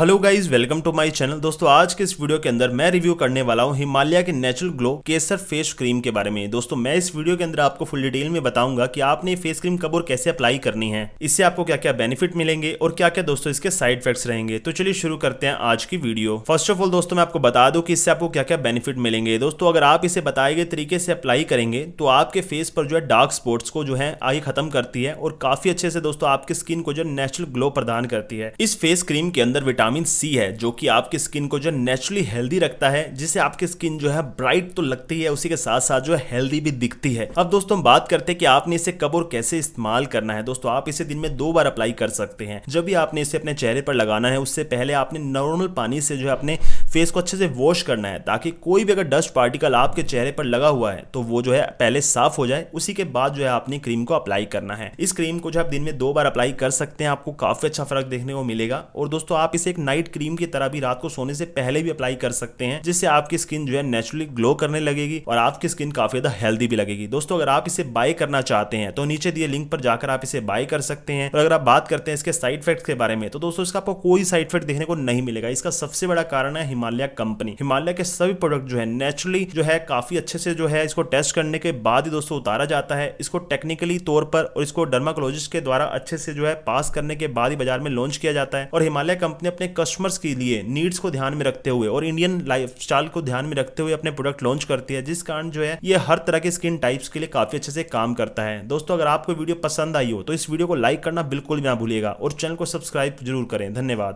hello guys welcome to my channel दोस्तों आज के इस वीडियो के अंदर मैं रिव्यू करने वाला हूं हिमालय के नेचुरल ग्लो केसर फेस क्रीम के बारे में दोस्तों मैं इस वीडियो के अंदर आपको फुल डिटेल में बताऊंगा कि आपने फेस क्रीम कब और कैसे अप्लाई करनी है इससे आपको क्या क्या बेनिफिट मिलेंगे और क्या क्या दोस्तों इसके साइड इफेक्ट्स रहेंगे तो चलिए शुरू करते हैं आज की वीडियो फर्स्ट ऑफ ऑल दोस्तों मैं आपको बता दू की इससे आपको क्या क्या बेनिफिट मिलेंगे दोस्तों अगर आप इसे बताए गए तरीके से अप्लाई करेंगे तो आपके फेस पर जो है डार्क स्पॉट्स को जो है आगे खत्म करती है और काफी अच्छे से दोस्तों आपकी स्किन को जो नेचुरल ग्लो प्रदान करती है इस फेस क्रीम के अंदर विटामिन विटामिन सी है जो कि आपकी स्किन को जो नेचुरली हेल्दी रखता है जिससे आपकी स्किन जो है ब्राइट तो लगती है उसी के साथ साथ जो है हेल्दी भी दिखती है अब दोस्तों बात करते हैं कि आपने इसे कब और कैसे इस्तेमाल करना है दोस्तों आप इसे दिन में दो बार अप्लाई कर सकते हैं जब भी आपने इसे अपने चेहरे पर लगाना है उससे पहले आपने नॉर्मल पानी से जो है अपने फेस को अच्छे से वॉश करना है ताकि कोई भी अगर डस्ट पार्टिकल आपके चेहरे पर लगा हुआ है तो वो जो है पहले साफ हो जाए उसी के बाद जो है आपने क्रीम को अप्लाई करना है इस क्रीम को जो आप दिन में दो बार अप्लाई कर सकते हैं आपको काफी अच्छा फर्क देखने को मिलेगा और दोस्तों आप इसे एक नाइट क्रीम की तरह भी रात को सोने से पहले भी अप्लाई कर सकते हैं जिससे आपकी स्किन जो है नेचुरली ग्लो करने लगेगी और आपकी स्किन काफी ज्यादा हेल्दी भी लगेगी दोस्तों अगर आप इसे बाय करना चाहते हैं तो नीचे दिए लिंक पर जाकर आप इसे बाय कर सकते हैं और अगर आप बात करते हैं इसके साइड इफेक्ट के बारे में तो दोस्तों इसका आपको कोई साइड इफेक्ट देखने को नहीं मिलेगा इसका सबसे बड़ा कारण है हिमालय कंपनी हिमालय के सभी प्रोडक्ट जो है नेचुरली जो है काफी अच्छे से जो है इसको टेस्ट करने के बाद ही दोस्तों उतारा जाता है इसको टेक्निकली तौर पर और इसको डर्माकोलॉजिस्ट के द्वारा अच्छे से जो है पास करने के बाद ही बाजार में लॉन्च किया जाता है और हिमालय कंपनी अपने कस्टमर्स के लिए नीड्स को ध्यान में रखते हुए और इंडियन लाइफ को ध्यान में रखते हुए अपने प्रोडक्ट लॉन्च करती है जिस कारण जो है ये हर तरह के स्किन टाइप्स के लिए काफी अच्छे से काम करता है दोस्तों अगर आपको वीडियो पसंद आई हो तो इस वीडियो को लाइक करना बिल्कुल भी ना भूलिएगा और चैनल को सब्सक्राइब जरूर करें धन्यवाद